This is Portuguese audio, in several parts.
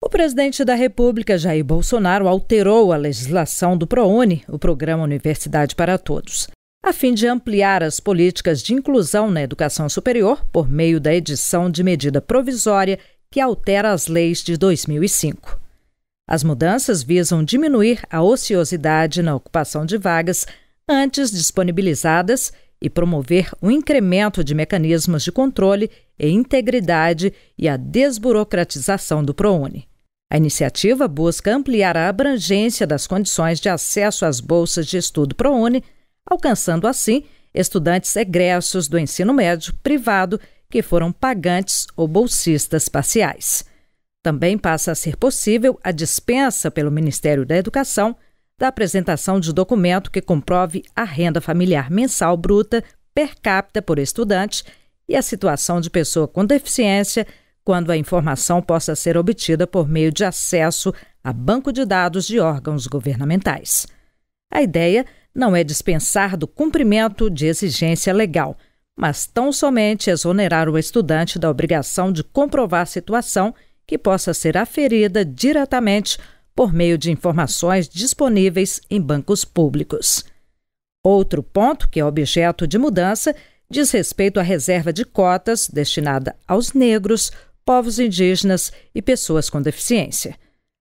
O presidente da República, Jair Bolsonaro, alterou a legislação do ProUni, o Programa Universidade para Todos, a fim de ampliar as políticas de inclusão na educação superior por meio da edição de medida provisória que altera as leis de 2005. As mudanças visam diminuir a ociosidade na ocupação de vagas antes disponibilizadas e promover o incremento de mecanismos de controle e integridade e a desburocratização do ProUni. A iniciativa busca ampliar a abrangência das condições de acesso às bolsas de estudo ProUni, alcançando assim estudantes egressos do ensino médio privado que foram pagantes ou bolsistas parciais. Também passa a ser possível a dispensa pelo Ministério da Educação da apresentação de documento que comprove a renda familiar mensal bruta per capita por estudante e a situação de pessoa com deficiência, quando a informação possa ser obtida por meio de acesso a banco de dados de órgãos governamentais. A ideia não é dispensar do cumprimento de exigência legal, mas tão somente exonerar o estudante da obrigação de comprovar situação que possa ser aferida diretamente por meio de informações disponíveis em bancos públicos. Outro ponto que é objeto de mudança diz respeito à reserva de cotas destinada aos negros, povos indígenas e pessoas com deficiência.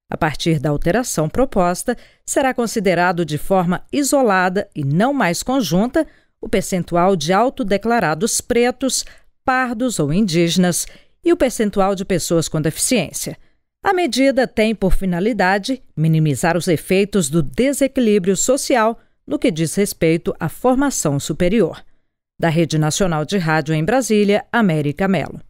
A partir da alteração proposta, será considerado de forma isolada e não mais conjunta o percentual de autodeclarados pretos, pardos ou indígenas e o percentual de pessoas com deficiência. A medida tem por finalidade minimizar os efeitos do desequilíbrio social no que diz respeito à formação superior. Da Rede Nacional de Rádio em Brasília, América Melo.